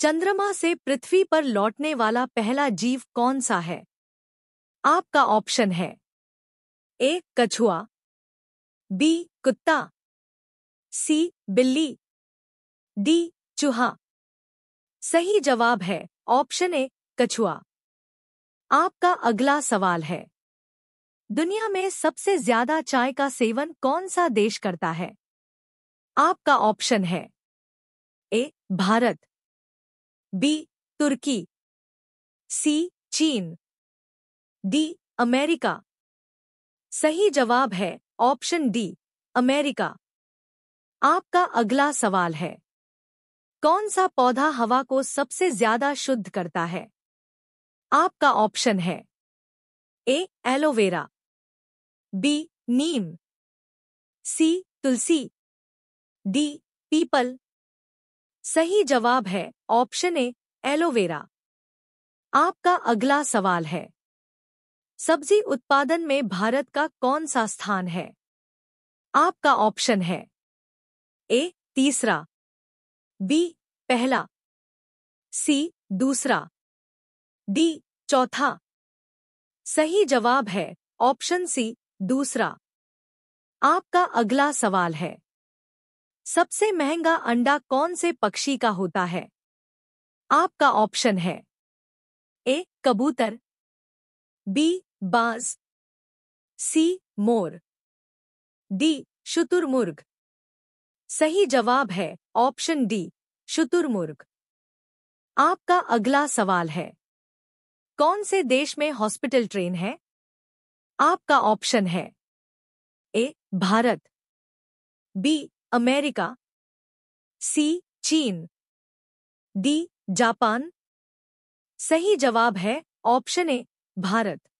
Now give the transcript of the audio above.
चंद्रमा से पृथ्वी पर लौटने वाला पहला जीव कौन सा है आपका ऑप्शन है ए कछुआ बी कुत्ता सी बिल्ली डी चूहा सही जवाब है ऑप्शन ए कछुआ आपका अगला सवाल है दुनिया में सबसे ज्यादा चाय का सेवन कौन सा देश करता है आपका ऑप्शन है ए भारत बी तुर्की सी चीन डी अमेरिका सही जवाब है ऑप्शन डी अमेरिका आपका अगला सवाल है कौन सा पौधा हवा को सबसे ज्यादा शुद्ध करता है आपका ऑप्शन है ए एलोवेरा बी नीम सी तुलसी डी पीपल सही जवाब है ऑप्शन ए एलोवेरा आपका अगला सवाल है सब्जी उत्पादन में भारत का कौन सा स्थान है आपका ऑप्शन है ए तीसरा बी पहला सी दूसरा डी चौथा सही जवाब है ऑप्शन सी दूसरा आपका अगला सवाल है सबसे महंगा अंडा कौन से पक्षी का होता है आपका ऑप्शन है ए कबूतर बी बाज सी मोर डी शुतुरमुर्ग सही जवाब है ऑप्शन डी शुतुरमुर्ग आपका अगला सवाल है कौन से देश में हॉस्पिटल ट्रेन है आपका ऑप्शन है A Bharat B America C चीन डी जापान सही जवाब है ऑप्शन ए भारत